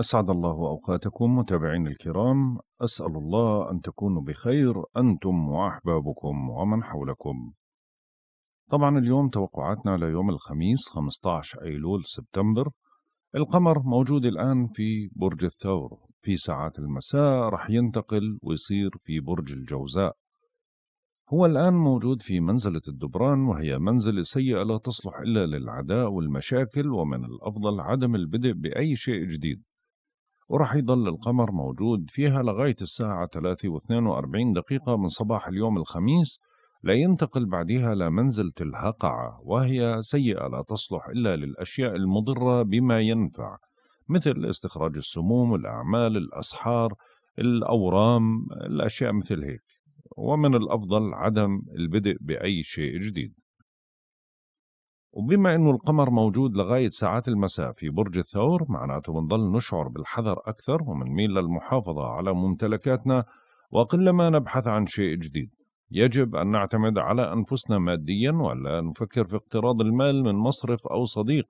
أسعد الله أوقاتكم متابعين الكرام أسأل الله أن تكونوا بخير أنتم وأحبابكم ومن حولكم طبعا اليوم توقعاتنا ليوم الخميس 15 أيلول سبتمبر القمر موجود الآن في برج الثور في ساعات المساء رح ينتقل ويصير في برج الجوزاء هو الآن موجود في منزلة الدبران وهي منزلة سيئة لا تصلح إلا للعداء والمشاكل ومن الأفضل عدم البدء بأي شيء جديد وراح يضل القمر موجود فيها لغاية الساعة 3.42 دقيقة من صباح اليوم الخميس لينتقل بعدها لمنزلة الهقعة وهي سيئة لا تصلح إلا للأشياء المضرة بما ينفع مثل استخراج السموم الأعمال الأسحار الأورام الأشياء مثل هيك ومن الأفضل عدم البدء بأي شيء جديد وبما انه القمر موجود لغاية ساعات المساء في برج الثور معناته بنضل نشعر بالحذر أكثر ومنميل للمحافظة على ممتلكاتنا وقلما نبحث عن شيء جديد يجب أن نعتمد على أنفسنا ماديا ولا نفكر في اقتراض المال من مصرف أو صديق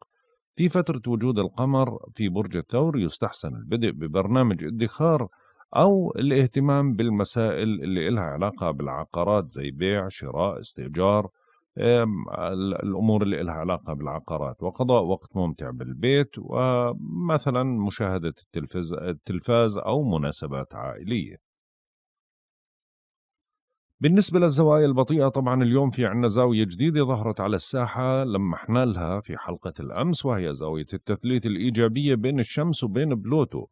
في فترة وجود القمر في برج الثور يستحسن البدء ببرنامج ادخار أو الاهتمام بالمسائل اللي إلها علاقة بالعقارات زي بيع شراء استئجار الامور اللي لها علاقه بالعقارات وقضاء وقت ممتع بالبيت ومثلا مشاهده التلفاز التلفاز او مناسبات عائليه. بالنسبة للزوايا البطيئة طبعا اليوم في عنا زاوية جديدة ظهرت على الساحة لما لها في حلقة الأمس وهي زاوية التثليث الإيجابية بين الشمس وبين بلوتو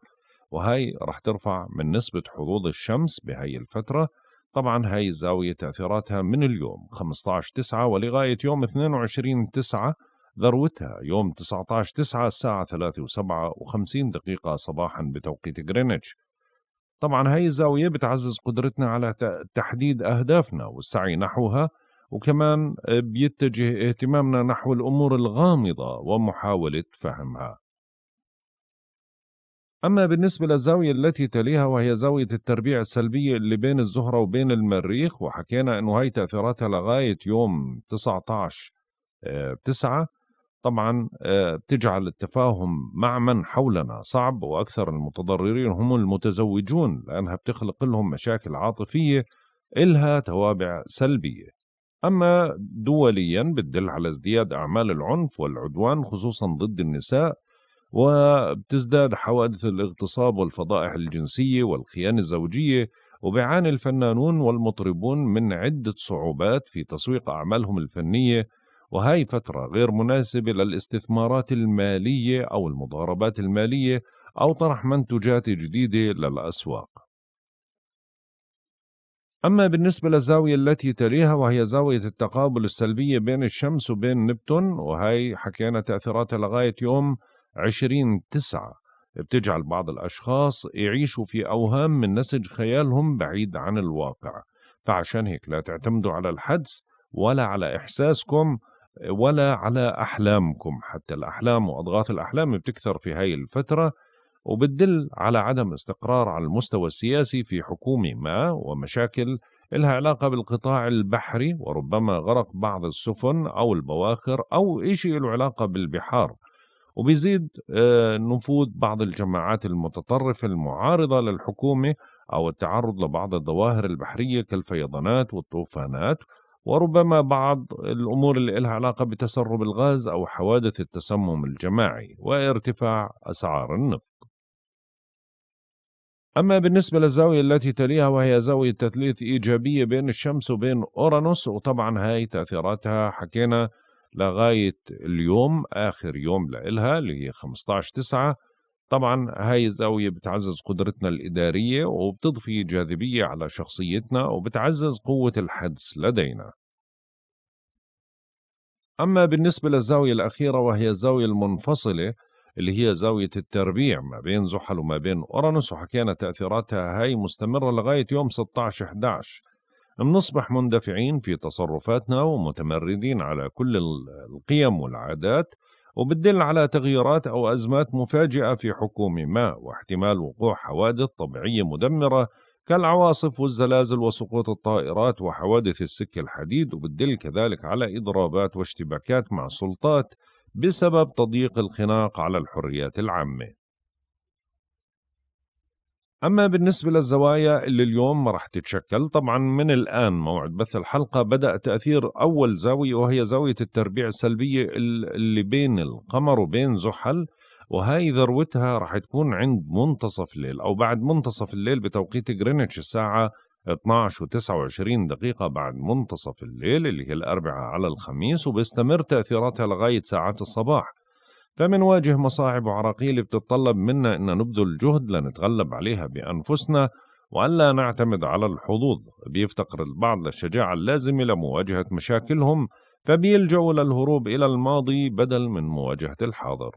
وهي رح ترفع من نسبة حظوظ الشمس بهي الفترة طبعا هاي الزاوية تأثيراتها من اليوم 15 9 ولغاية يوم 22 9 ذروتها يوم 19 9 الساعة 3 و 50 دقيقة صباحا بتوقيت غرينتش طبعا هاي الزاوية بتعزز قدرتنا على تحديد أهدافنا والسعي نحوها وكمان بيتجه اهتمامنا نحو الأمور الغامضة ومحاولة فهمها أما بالنسبة للزاوية التي تليها وهي زاوية التربيع السلبية اللي بين الزهرة وبين المريخ وحكينا أنه هاي تأثيراتها لغاية يوم 19 آه، تسعة طبعا بتجعل آه، التفاهم مع من حولنا صعب وأكثر المتضررين هم المتزوجون لأنها بتخلق لهم مشاكل عاطفية إلها توابع سلبية أما دوليا بتدل على ازدياد أعمال العنف والعدوان خصوصا ضد النساء وبتزداد حوادث الاغتصاب والفضائح الجنسية والخيانة الزوجية وبيعاني الفنانون والمطربون من عدة صعوبات في تسويق أعمالهم الفنية وهي فترة غير مناسبة للاستثمارات المالية أو المضاربات المالية أو طرح منتجات جديدة للأسواق أما بالنسبة للزاوية التي تليها وهي زاوية التقابل السلبية بين الشمس وبين نبتون وهي حكينا تأثيراتها لغاية يوم 20 9 بتجعل بعض الأشخاص يعيشوا في أوهام من نسج خيالهم بعيد عن الواقع فعشان هيك لا تعتمدوا على الحدس ولا على إحساسكم ولا على أحلامكم حتى الأحلام وأضغاط الأحلام بتكثر في هاي الفترة وبتدل على عدم استقرار على المستوى السياسي في حكومة ما ومشاكل إلها علاقة بالقطاع البحري وربما غرق بعض السفن أو البواخر أو إشي له علاقة بالبحار وبيزيد آه، نفوذ بعض الجماعات المتطرفة المعارضة للحكومة أو التعرض لبعض الظواهر البحرية كالفيضانات والطوفانات وربما بعض الأمور اللي لها علاقة بتسرب الغاز أو حوادث التسمم الجماعي وارتفاع أسعار النفط أما بالنسبة للزاوية التي تليها وهي زاوية تثليث إيجابية بين الشمس وبين أورانوس وطبعا هاي تأثيراتها حكينا لغاية اليوم آخر يوم لإلها اللي هي 15 تسعة طبعا هاي الزاوية بتعزز قدرتنا الإدارية وبتضفي جاذبية على شخصيتنا وبتعزز قوة الحدس لدينا أما بالنسبة للزاوية الأخيرة وهي الزاوية المنفصلة اللي هي زاوية التربيع ما بين زحل وما بين أورانوس وحكينا تأثيراتها هاي مستمرة لغاية يوم 16-11 بنصبح مندفعين في تصرفاتنا ومتمردين على كل القيم والعادات وبتدل على تغييرات أو أزمات مفاجئة في حكومة ما واحتمال وقوع حوادث طبيعية مدمرة كالعواصف والزلازل وسقوط الطائرات وحوادث السكة الحديد وبتدل كذلك على إضرابات واشتباكات مع السلطات بسبب تضييق الخناق على الحريات العامة أما بالنسبة للزوايا اللي اليوم رح تتشكل طبعا من الآن موعد بث الحلقة بدأ تأثير أول زاوية وهي زاوية التربيع السلبية اللي بين القمر وبين زحل وهاي ذروتها رح تكون عند منتصف الليل أو بعد منتصف الليل بتوقيت جرينتش الساعة 12 و29 دقيقة بعد منتصف الليل اللي هي الأربعاء على الخميس وبيستمر تأثيراتها لغاية ساعات الصباح فمنواجه مصاعب وعراقيل بتتطلب منا أن نبذل جهد لنتغلب عليها بأنفسنا وألا نعتمد على الحظوظ بيفتقر البعض للشجاعة اللازمة لمواجهة مشاكلهم فبيلجأوا للهروب إلى الماضي بدل من مواجهة الحاضر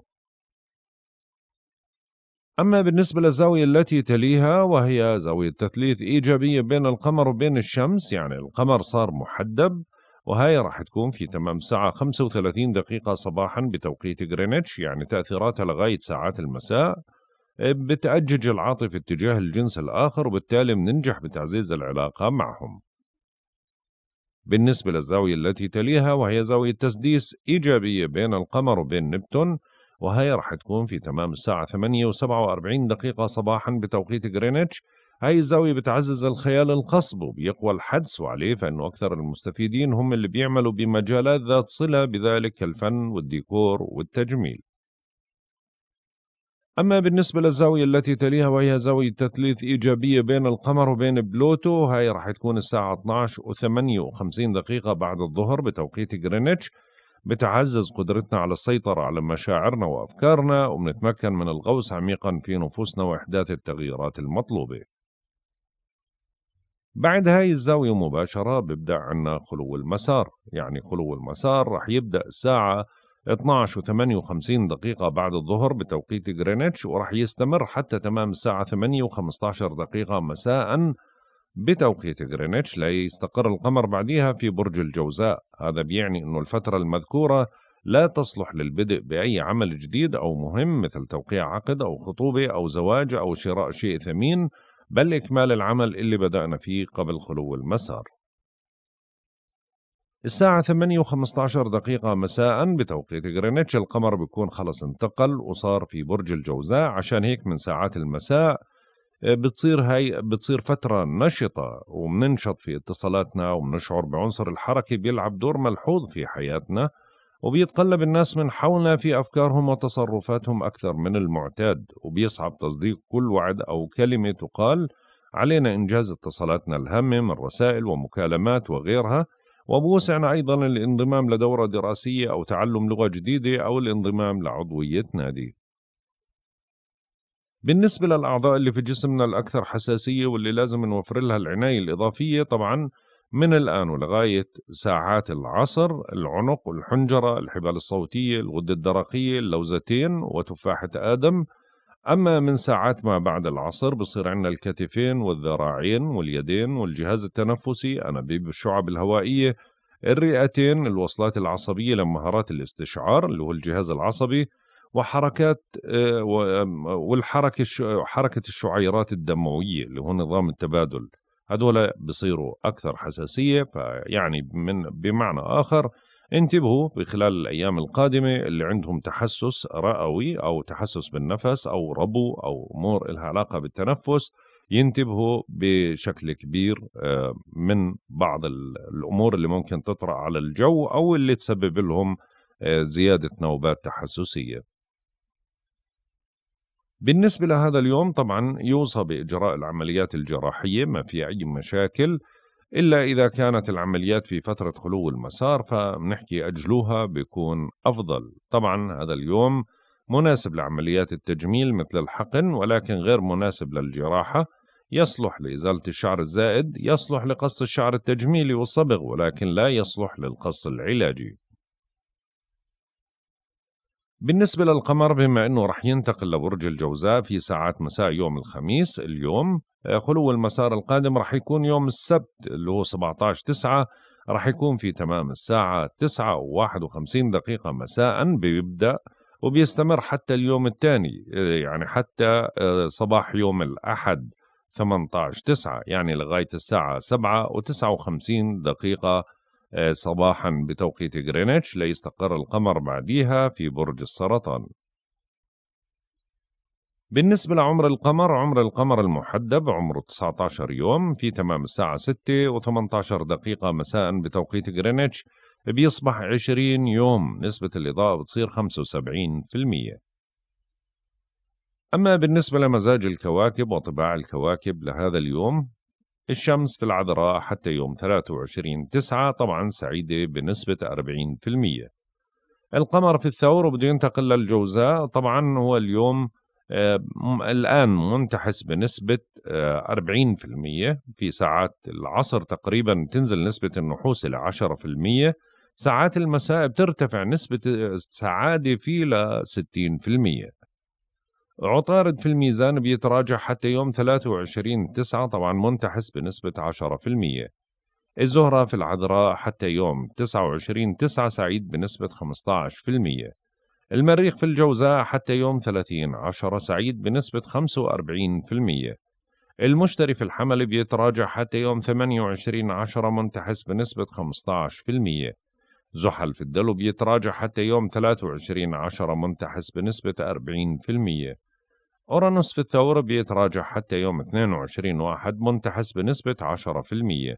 أما بالنسبة للزاوية التي تليها وهي زاوية تثليث إيجابية بين القمر وبين الشمس يعني القمر صار محدب وهاي راح تكون في تمام الساعة 35 دقيقة صباحا بتوقيت غرينتش يعني تأثيراتها لغاية ساعات المساء بتأجج العاطفة اتجاه الجنس الآخر وبالتالي بننجح بتعزيز العلاقة معهم بالنسبة للزاوية التي تليها وهي زاوية تسديس إيجابية بين القمر وبين نبتون وهي راح تكون في تمام الساعة 8 و47 دقيقة صباحا بتوقيت غرينتش هاي الزاوية بتعزز الخيال القصب وبيقوى الحدس عليه فإنه أكثر المستفيدين هم اللي بيعملوا بمجالات ذات صلة بذلك كالفن والديكور والتجميل أما بالنسبة للزاوية التي تليها وهي زاوية تثليث إيجابية بين القمر وبين بلوتو هاي راح تكون الساعة 12 و 58 دقيقة بعد الظهر بتوقيت غرينتش بتعزز قدرتنا على السيطرة على مشاعرنا وأفكارنا وبنتمكن من الغوص عميقا في نفوسنا وإحداث التغييرات المطلوبة بعد هاي الزاوية مباشرة ببدأ عنا خلو المسار يعني خلو المسار رح يبدأ الساعة 12 و58 دقيقة بعد الظهر بتوقيت غرينتش ورح يستمر حتى تمام الساعة 8 و15 دقيقة مساء بتوقيت غرينتش ليستقر القمر بعديها في برج الجوزاء هذا بيعني أنه الفترة المذكورة لا تصلح للبدء بأي عمل جديد أو مهم مثل توقيع عقد أو خطوبة أو زواج أو شراء شيء ثمين بل إكمال العمل اللي بدأنا فيه قبل خلو المسار الساعة 8 و15 دقيقة مساء بتوقيت غرينتش القمر بيكون خلص انتقل وصار في برج الجوزاء عشان هيك من ساعات المساء آه، بتصير هي بتصير فترة نشطة وبننشط في اتصالاتنا وبنشعر بعنصر الحركة بيلعب دور ملحوظ في حياتنا وبيتقلب الناس من حولنا في أفكارهم وتصرفاتهم أكثر من المعتاد وبيصعب تصديق كل وعد أو كلمة تقال علينا إنجاز اتصالاتنا الهامة من رسائل ومكالمات وغيرها وبوسعنا أيضا الانضمام لدورة دراسية أو تعلم لغة جديدة أو الانضمام لعضوية نادي بالنسبة للأعضاء اللي في جسمنا الأكثر حساسية واللي لازم نوفر لها العناية الإضافية طبعا من الآن ولغاية ساعات العصر العنق والحنجرة الحبال الصوتية الغدة الدرقية اللوزتين وتفاحة آدم أما من ساعات ما بعد العصر بصير عندنا الكتفين والذراعين واليدين والجهاز التنفسي أنابيب الشعب الهوائية الرئتين الوصلات العصبية لمهارات الاستشعار اللي هو الجهاز العصبي وحركات آه، والحركة حركة الشعيرات الدموية اللي هو نظام التبادل هذول بصيروا أكثر حساسية فيعني من بمعنى آخر انتبهوا بخلال الأيام القادمة اللي عندهم تحسس رئوي أو تحسس بالنفس أو ربو أو أمور إلها علاقة بالتنفس ينتبهوا بشكل كبير آه، من بعض الأمور اللي ممكن تطرأ على الجو أو اللي تسبب لهم آه، زيادة نوبات تحسسية بالنسبة لهذا اليوم طبعا يوصى بإجراء العمليات الجراحية ما في أي مشاكل إلا إذا كانت العمليات في فترة خلو المسار فبنحكي أجلوها بيكون أفضل طبعا هذا اليوم مناسب لعمليات التجميل مثل الحقن ولكن غير مناسب للجراحة يصلح لإزالة الشعر الزائد يصلح لقص الشعر التجميلي والصبغ ولكن لا يصلح للقص العلاجي بالنسبة للقمر بما أنه رح ينتقل لبرج الجوزاء في ساعات مساء يوم الخميس اليوم آه، خلو المسار القادم رح يكون يوم السبت اللي هو 17 9 رح يكون في تمام الساعة تسعة وواحد وخمسين دقيقة مساء بيبدأ وبيستمر حتى اليوم الثاني آه، يعني حتى آه، صباح يوم الأحد 18 9 يعني لغاية الساعة سبعة وتسعة وخمسين دقيقة آه، صباحا بتوقيت غرينتش ليستقر القمر بعديها في برج السرطان بالنسبة لعمر القمر عمر القمر المحدب عمره 19 يوم في تمام الساعة 6 و 18 دقيقة مساء بتوقيت غرينتش بيصبح 20 يوم نسبة الإضاءة بتصير 75% أما بالنسبة لمزاج الكواكب وطباع الكواكب لهذا اليوم الشمس في العذراء حتى يوم 23 9 طبعا سعيدة بنسبة 40% القمر في الثور وبده ينتقل للجوزاء طبعا هو اليوم آه، الآن منتحس بنسبة 40% آه، في ساعات العصر تقريبا تنزل نسبة النحوس إلى 10% ساعات المساء بترتفع نسبة السعادة آه، فيه ل 60% عطارد في الميزان بيتراجع حتى يوم 23 9 طبعا منتحس بنسبة 10% الزهرة في العذراء حتى يوم 29 9 سعيد بنسبة 15% المريخ في الجوزاء حتى يوم 30 10 سعيد بنسبة 45% المشتري في الحمل بيتراجع حتى يوم 28 10 منتحس بنسبة 15% زحل في الدلو بيتراجع حتى يوم 23 10 منتحس بنسبة 40% أورانوس في الثور بيتراجع حتى يوم 22 واحد منتحس بنسبة 10%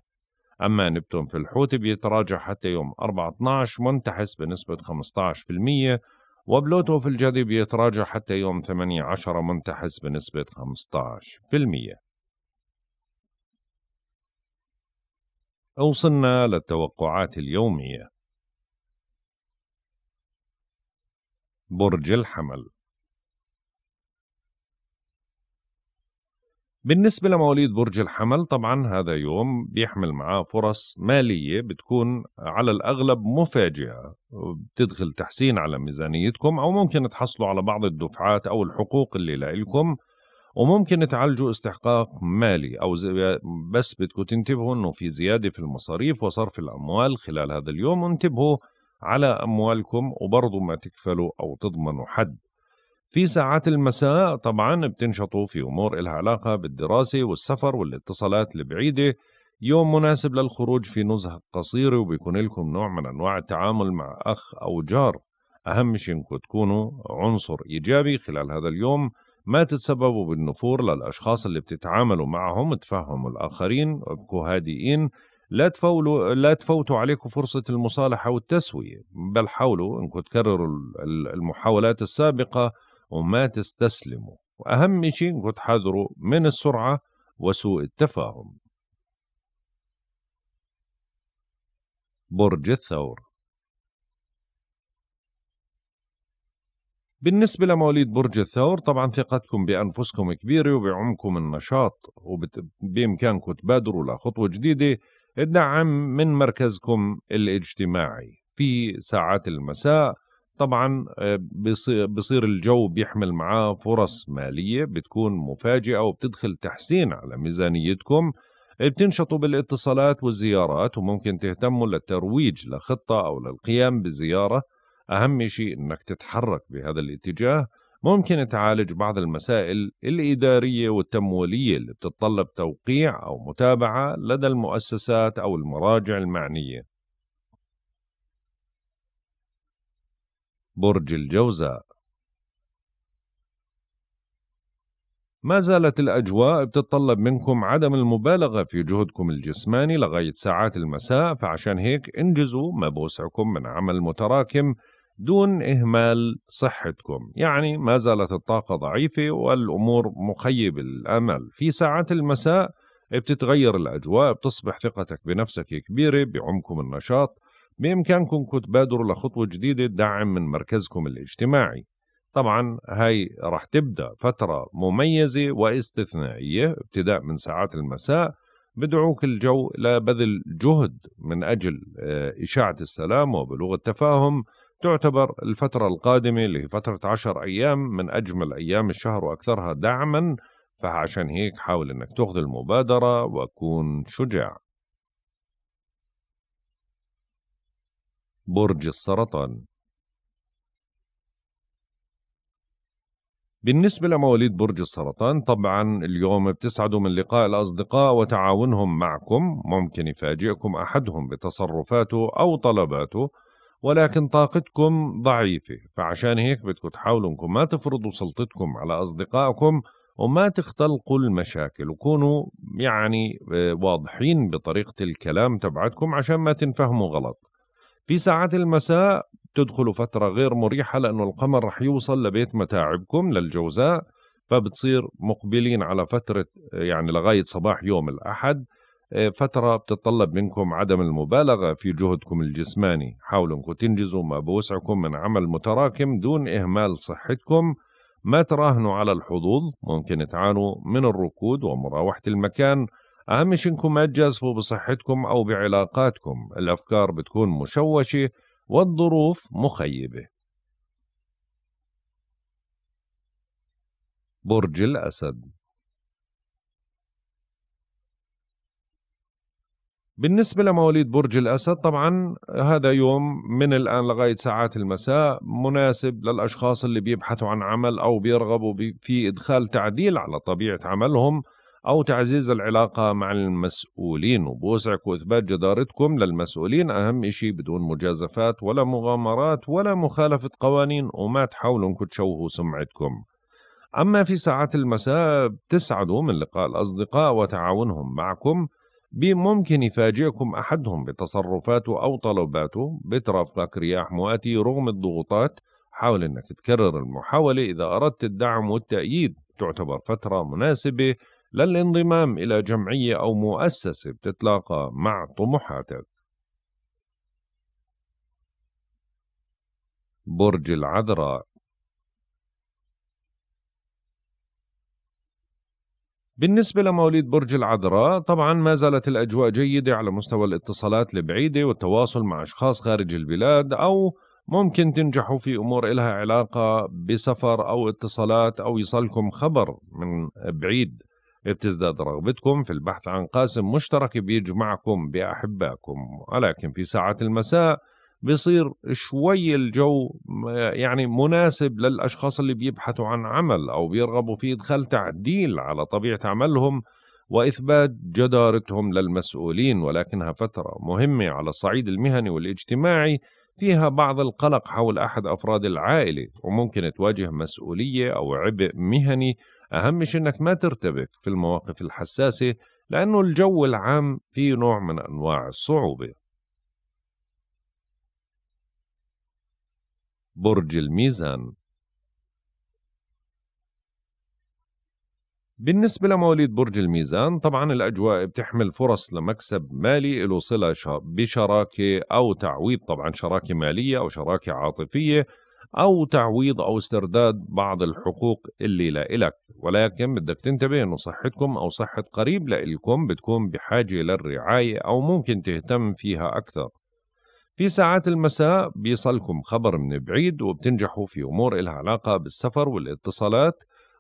أما نبتون في الحوت بيتراجع حتى يوم 4-12 منتحس بنسبة 15% وبلوتو في الجدي بيتراجع حتى يوم 18 منتحس بنسبة 15% أوصلنا للتوقعات اليومية برج الحمل بالنسبة لمواليد برج الحمل طبعا هذا يوم بيحمل معاه فرص مالية بتكون على الأغلب مفاجئة بتدخل تحسين على ميزانيتكم أو ممكن تحصلوا على بعض الدفعات أو الحقوق اللي لإلكم وممكن تعالجوا استحقاق مالي أو بس بدكم تنتبهوا أنه في زيادة في المصاريف وصرف الأموال خلال هذا اليوم وانتبهوا على أموالكم وبرضه ما تكفلوا أو تضمنوا حد في ساعات المساء طبعا بتنشطوا في أمور إلها علاقة بالدراسة والسفر والاتصالات البعيدة يوم مناسب للخروج في نزهة قصيرة وبيكون لكم نوع من أنواع التعامل مع أخ أو جار أهم شيء إنكم تكونوا عنصر إيجابي خلال هذا اليوم ما تتسببوا بالنفور للأشخاص اللي بتتعاملوا معهم تفهموا الآخرين ابقوا هادئين لا تفولوا لا تفوتوا عليكم فرصة المصالحة والتسوية بل حاولوا إنكم تكرروا المحاولات السابقة وما تستسلموا وأهم شيء قد تحذروا من السرعة وسوء التفاهم برج الثور بالنسبة لمواليد برج الثور طبعا ثقتكم بأنفسكم كبيرة وبعمكم النشاط وبإمكانكم تبادروا لخطوة جديدة الدعم من مركزكم الاجتماعي في ساعات المساء طبعا آه، بصير الجو بيحمل معاه فرص مالية بتكون مفاجئة وبتدخل تحسين على ميزانيتكم آه، بتنشطوا بالاتصالات والزيارات وممكن تهتموا للترويج لخطة أو للقيام بزيارة أهم شيء أنك تتحرك بهذا الاتجاه ممكن تعالج بعض المسائل الإدارية والتمويلية اللي بتتطلب توقيع أو متابعة لدى المؤسسات أو المراجع المعنية برج الجوزاء ما زالت الأجواء بتتطلب منكم عدم المبالغة في جهدكم الجسماني لغاية ساعات المساء فعشان هيك انجزوا ما بوسعكم من عمل متراكم دون إهمال صحتكم يعني ما زالت الطاقة ضعيفة والأمور مخيب الأمل في ساعات المساء بتتغير الأجواء بتصبح ثقتك بنفسك كبيرة بعمكم النشاط بإمكانكم تبادروا لخطوة جديدة دعم من مركزكم الاجتماعي طبعا هاي رح تبدأ فترة مميزة واستثنائية ابتداء من ساعات المساء بدعوك الجو لبذل جهد من أجل آه، إشاعة السلام وبلوغ التفاهم تعتبر الفترة القادمة لفترة عشر أيام من أجمل أيام الشهر وأكثرها دعما فعشان هيك حاول أنك تأخذ المبادرة وكون شجاع برج السرطان بالنسبة لمواليد برج السرطان طبعا اليوم بتسعدوا من لقاء الأصدقاء وتعاونهم معكم ممكن يفاجئكم أحدهم بتصرفاته أو طلباته ولكن طاقتكم ضعيفة فعشان هيك بدكم تحاولوا انكم ما تفرضوا سلطتكم على أصدقائكم وما تختلقوا المشاكل وكونوا يعني آه، واضحين بطريقة الكلام تبعتكم عشان ما تنفهموا غلط في ساعات المساء بتدخلوا فترة غير مريحة لأنه القمر رح يوصل لبيت متاعبكم للجوزاء فبتصير مقبلين على فترة يعني لغاية صباح يوم الأحد آه، فترة بتتطلب منكم عدم المبالغة في جهدكم الجسماني حاولوا انكم تنجزوا ما بوسعكم من عمل متراكم دون إهمال صحتكم ما تراهنوا على الحظوظ ممكن تعانوا من الركود ومراوحة المكان اهم شيء انكم ما تجازفوا بصحتكم او بعلاقاتكم الافكار بتكون مشوشه والظروف مخيبه برج الاسد بالنسبة لمواليد برج الأسد طبعا هذا يوم من الآن لغاية ساعات المساء مناسب للأشخاص اللي بيبحثوا عن عمل أو بيرغبوا في إدخال تعديل على طبيعة عملهم أو تعزيز العلاقة مع المسؤولين وبوسعك وإثبات جدارتكم للمسؤولين أهم إشي بدون مجازفات ولا مغامرات ولا مخالفة قوانين وما تحاولوا أنكم تشوهوا سمعتكم أما في ساعات المساء بتسعدوا من لقاء الأصدقاء وتعاونهم معكم بممكن يفاجئكم أحدهم بتصرفاته أو طلباته بترافقك رياح مؤاتي رغم الضغوطات حاول أنك تكرر المحاولة إذا أردت الدعم والتأييد تعتبر فترة مناسبة للانضمام إلى جمعية أو مؤسسة بتتلاقى مع طموحاتك برج العذراء بالنسبة لمواليد برج العذراء طبعا ما زالت الأجواء جيدة على مستوى الاتصالات البعيدة والتواصل مع أشخاص خارج البلاد أو ممكن تنجحوا في أمور إلها علاقة بسفر أو اتصالات أو يصلكم خبر من بعيد بتزداد رغبتكم في البحث عن قاسم مشترك بيجمعكم بأحبائكم ولكن في ساعات المساء بيصير شوي الجو يعني مناسب للأشخاص اللي بيبحثوا عن عمل أو بيرغبوا في إدخال تعديل على طبيعة عملهم وإثبات جدارتهم للمسؤولين ولكنها فترة مهمة على الصعيد المهني والاجتماعي فيها بعض القلق حول أحد أفراد العائلة وممكن تواجه مسؤولية أو عبء مهني أهم شيء أنك ما ترتبك في المواقف الحساسة لأنه الجو العام فيه نوع من أنواع الصعوبة برج الميزان بالنسبة لمواليد برج الميزان طبعا الأجواء بتحمل فرص لمكسب مالي له صلة بشراكة أو تعويض طبعا شراكة مالية أو شراكة عاطفية أو تعويض أو استرداد بعض الحقوق اللي لا إلك ولكن بدك تنتبه أنه صحتكم أو صحة قريب لإلكم بتكون بحاجة للرعاية أو ممكن تهتم فيها أكثر في ساعات المساء بيصلكم خبر من بعيد وبتنجحوا في أمور إلها علاقة بالسفر والاتصالات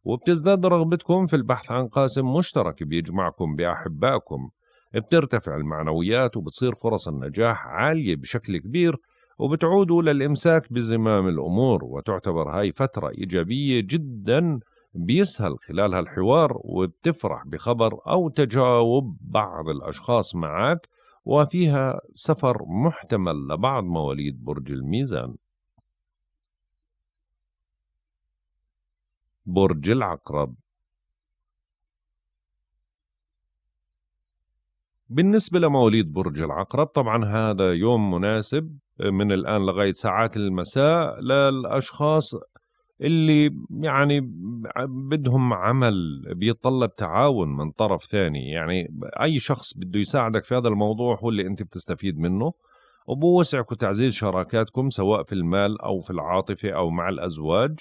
وبتزداد رغبتكم في البحث عن قاسم مشترك بيجمعكم بأحبائكم بترتفع المعنويات وبتصير فرص النجاح عالية بشكل كبير وبتعودوا للإمساك بزمام الأمور وتعتبر هاي فترة إيجابية جدا بيسهل خلالها الحوار وبتفرح بخبر أو تجاوب بعض الأشخاص معك وفيها سفر محتمل لبعض مواليد برج الميزان برج العقرب بالنسبة لمواليد برج العقرب طبعا هذا يوم مناسب من الآن لغاية ساعات المساء للأشخاص اللي يعني بدهم عمل بيتطلب تعاون من طرف ثاني يعني أي شخص بده يساعدك في هذا الموضوع هو اللي أنت بتستفيد منه وبوسعكم تعزيز شراكاتكم سواء في المال أو في العاطفة أو مع الأزواج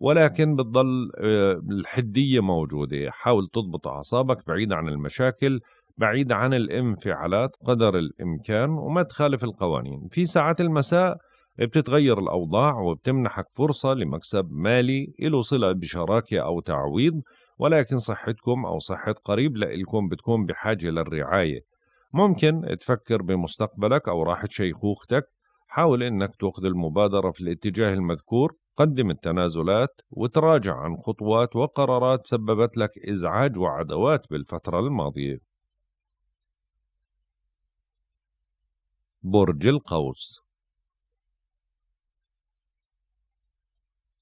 ولكن بتضل آه، الحدية موجودة حاول تضبط أعصابك بعيد عن المشاكل بعيد عن الانفعالات قدر الإمكان وما تخالف القوانين في ساعات المساء بتتغير الأوضاع وبتمنحك فرصة لمكسب مالي له صلة بشراكة أو تعويض ولكن صحتكم أو صحة قريب لإلكم بتكون بحاجة للرعاية ممكن تفكر بمستقبلك أو راحة شيخوختك حاول إنك تأخذ المبادرة في الاتجاه المذكور قدم التنازلات وتراجع عن خطوات وقرارات سببت لك إزعاج وعدوات بالفترة الماضية برج القوس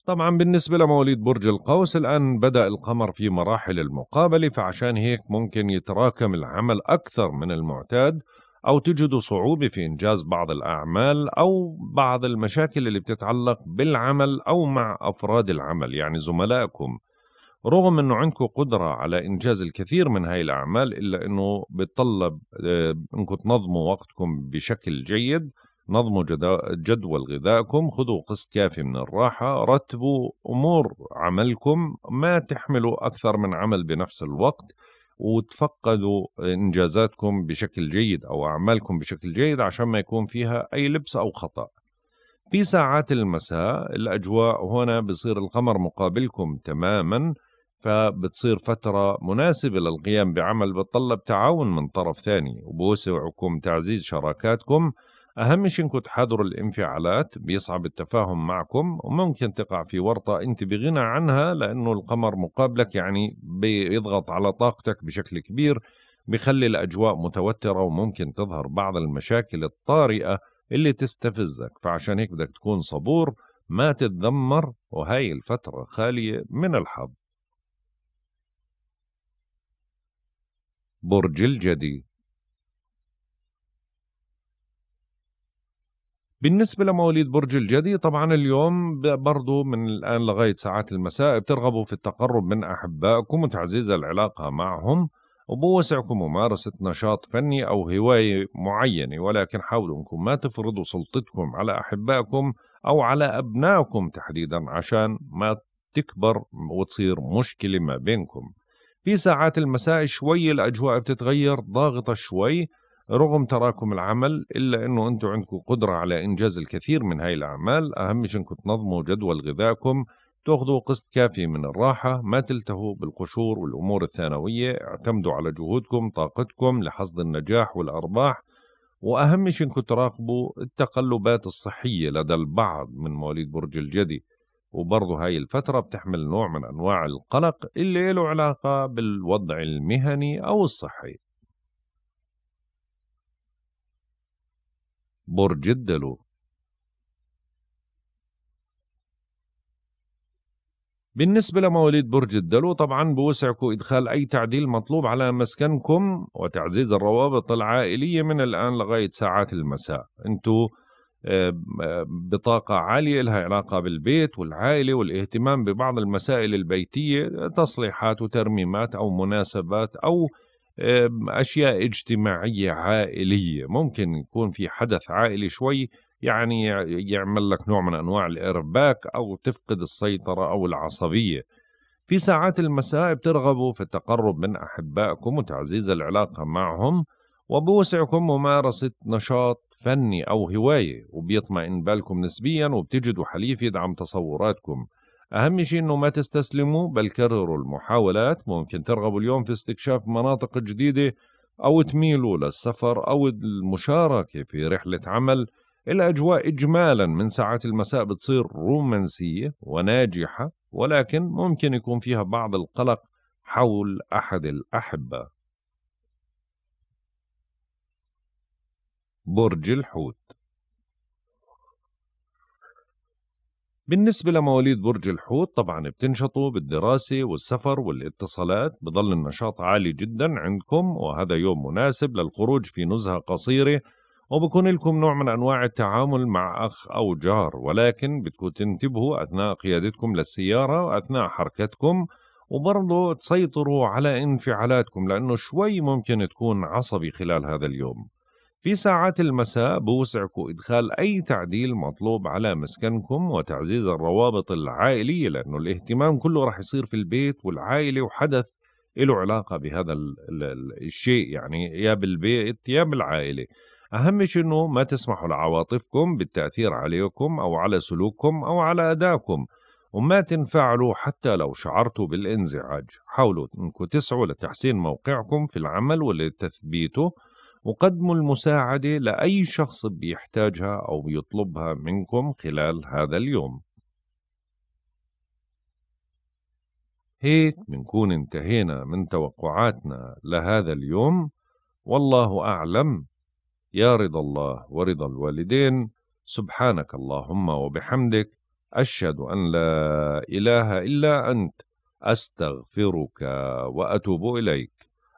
طبعا بالنسبة لمواليد برج القوس الآن بدأ القمر في مراحل المقابلة فعشان هيك ممكن يتراكم العمل أكثر من المعتاد أو تجدوا صعوبة في إنجاز بعض الأعمال أو بعض المشاكل اللي بتتعلق بالعمل أو مع أفراد العمل يعني زملائكم رغم انه عندكم قدره على انجاز الكثير من هاي الاعمال الا انه بتطلب آه، انكم تنظموا وقتكم بشكل جيد نظموا جدول غذائكم خذوا قسط كافي من الراحة رتبوا أمور عملكم ما تحملوا أكثر من عمل بنفس الوقت وتفقدوا إنجازاتكم بشكل جيد أو أعمالكم بشكل جيد عشان ما يكون فيها أي لبس أو خطأ في ساعات المساء الأجواء هنا بصير القمر مقابلكم تماما فبتصير فترة مناسبة للقيام بعمل بتطلب تعاون من طرف ثاني وبوسعكم تعزيز شراكاتكم أهم شيء إنكم تحضروا الانفعالات بيصعب التفاهم معكم وممكن تقع في ورطة أنت بغنى عنها لأنه القمر مقابلك يعني بيضغط على طاقتك بشكل كبير بخلي الأجواء متوترة وممكن تظهر بعض المشاكل الطارئة اللي تستفزك فعشان هيك بدك تكون صبور ما تتذمر وهي الفترة خالية من الحظ برج الجدي بالنسبة لمواليد برج الجدي طبعا اليوم برضو من الآن لغاية ساعات المساء بترغبوا في التقرب من أحبائكم وتعزيز العلاقة معهم وبوسعكم ممارسة نشاط فني أو هواية معينة ولكن حاولوا أنكم ما تفرضوا سلطتكم على أحبائكم أو على أبنائكم تحديدا عشان ما تكبر وتصير مشكلة ما بينكم في ساعات المساء شوي الأجواء بتتغير ضاغطة شوي رغم تراكم العمل إلا أنه أنتم عندكم قدرة على إنجاز الكثير من هاي الأعمال أهم شيء أنكم تنظموا جدول غذائكم تأخذوا قسط كافي من الراحة ما تلتهوا بالقشور والأمور الثانوية اعتمدوا على جهودكم طاقتكم لحصد النجاح والأرباح وأهم شيء أنكم تراقبوا التقلبات الصحية لدى البعض من مواليد برج الجدي وبرضه هاي الفترة بتحمل نوع من أنواع القلق اللي له علاقة بالوضع المهني أو الصحي برج الدلو بالنسبة لمواليد برج الدلو طبعا بوسعكم إدخال أي تعديل مطلوب على مسكنكم وتعزيز الروابط العائلية من الآن لغاية ساعات المساء انتوا بطاقة عالية لها علاقة بالبيت والعائلة والاهتمام ببعض المسائل البيتية تصليحات وترميمات أو مناسبات أو أشياء اجتماعية عائلية ممكن يكون في حدث عائلي شوي يعني يعمل لك نوع من أنواع الإرباك أو تفقد السيطرة أو العصبية في ساعات المساء بترغبوا في التقرب من أحبائكم وتعزيز العلاقة معهم وبوسعكم ممارسة نشاط فني أو هواية وبيطمئن بالكم نسبيا وبتجدوا حليف يدعم تصوراتكم أهم شيء إنه ما تستسلموا بل كرروا المحاولات ممكن ترغبوا اليوم في استكشاف مناطق جديدة أو تميلوا للسفر أو المشاركة في رحلة عمل الأجواء إجمالا من ساعات المساء بتصير رومانسية وناجحة ولكن ممكن يكون فيها بعض القلق حول أحد الأحبة برج الحوت بالنسبة لمواليد برج الحوت طبعا بتنشطوا بالدراسة والسفر والاتصالات بضل النشاط عالي جدا عندكم وهذا يوم مناسب للخروج في نزهة قصيرة وبكون لكم نوع من أنواع التعامل مع أخ أو جار ولكن بدكم تنتبهوا أثناء قيادتكم للسيارة وأثناء حركتكم وبرضه تسيطروا على انفعالاتكم لأنه شوي ممكن تكون عصبي خلال هذا اليوم في ساعات المساء بوسعكم إدخال أي تعديل مطلوب على مسكنكم وتعزيز الروابط العائلية لأنه الاهتمام كله راح يصير في البيت والعائلة وحدث له علاقة بهذا الشيء يعني يا بالبيت يا بالعائلة أهم شيء أنه ما تسمحوا لعواطفكم بالتأثير عليكم أو على سلوككم أو على أدائكم وما تنفعلوا حتى لو شعرتوا بالانزعاج حاولوا أنكم تسعوا لتحسين موقعكم في العمل ولتثبيته وقدموا المساعدة لأي شخص بيحتاجها أو بيطلبها منكم خلال هذا اليوم هيك منكون انتهينا من توقعاتنا لهذا اليوم والله أعلم يا رضا الله ورضا الوالدين سبحانك اللهم وبحمدك أشهد أن لا إله إلا أنت أستغفرك وأتوب إليك